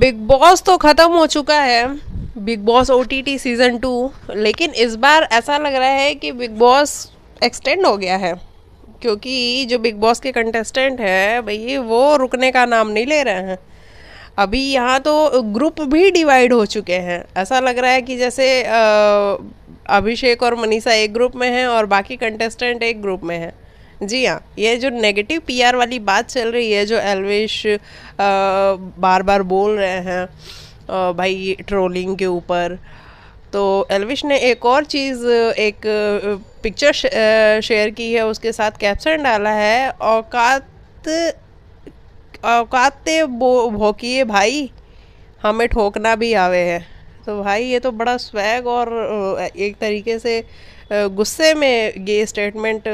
big boss तो ख़त्म हो चुका है Bigg Boss O T T season two लेकिन इस बार ऐसा लग रहा है कि बिग बॉस एक्सटेंड हो गया है क्योंकि जो बिग बॉस के कंटेस्टेंट हैं भई वो रुकने का नाम नहीं ले रहे हैं अभी यहाँ तो ग्रुप भी डिवाइड हो चुके हैं ऐसा लग रहा है कि जैसे अभिषेक और मनीषा एक ग्रुप में हैं और बाकी कंटेस्टेंट एक ग्रुप में हैं जी हाँ ये जो नेगेटिव पीआर वाली बात चल रही है जो एलवेश बार बार बोल रहे हैं भाई ट्रोलिंग के ऊपर तो एलविश ने एक और चीज़ एक पिक्चर शेयर की है उसके साथ कैप्शन डाला है औकात औकात भोकिए भाई हमें ठोकना भी आवे है तो भाई ये तो बड़ा स्वैग और एक तरीके से गुस्से में ये स्टेटमेंट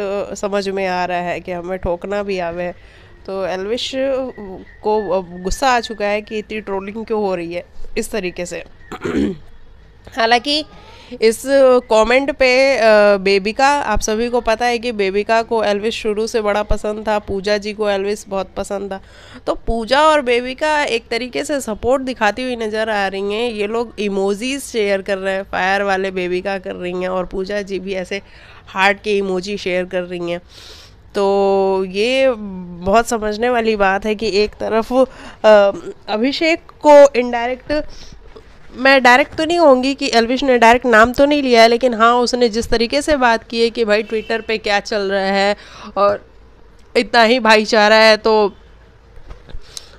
समझ में आ रहा है कि हमें ठोकना भी आवे तो एलविश को गुस्सा आ चुका है कि इतनी ट्रोलिंग क्यों हो रही है इस तरीके से हालांकि इस कमेंट पे बेबिका आप सभी को पता है कि बेबिका को एल्विस शुरू से बड़ा पसंद था पूजा जी को एल्विस बहुत पसंद था तो पूजा और बेबिका एक तरीके से सपोर्ट दिखाती हुई नज़र आ रही हैं ये लोग इमोजीज शेयर कर रहे हैं फायर वाले बेबिका कर रही हैं और पूजा जी भी ऐसे हार्ट के इमोजी शेयर कर रही हैं तो ये बहुत समझने वाली बात है कि एक तरफ अभिषेक को इनडायरेक्ट मैं डायरेक्ट तो नहीं होंगी कि एलविश ने डायरेक्ट नाम तो नहीं लिया है लेकिन हाँ उसने जिस तरीके से बात की है कि भाई ट्विटर पे क्या चल रहा है और इतना ही भाईचारा है तो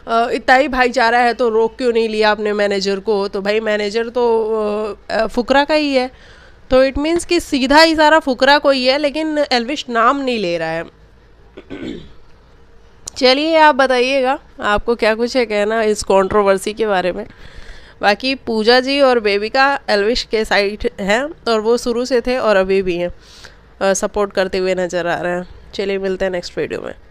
इतना ही भाईचारा है तो रोक क्यों नहीं लिया अपने मैनेजर को तो भाई मैनेजर तो फुकरा का ही है तो इट मीन्स कि सीधा ही सारा फुकरा को ही है लेकिन एलविश नाम नहीं ले रहा है चलिए आप बताइएगा आपको क्या कुछ है कहना इस कंट्रोवर्सी के बारे में बाकी पूजा जी और बेबिका एलविश के साइड हैं और वो शुरू से थे और अभी भी हैं सपोर्ट करते हुए नज़र आ रहे हैं चलिए मिलते हैं नेक्स्ट वीडियो में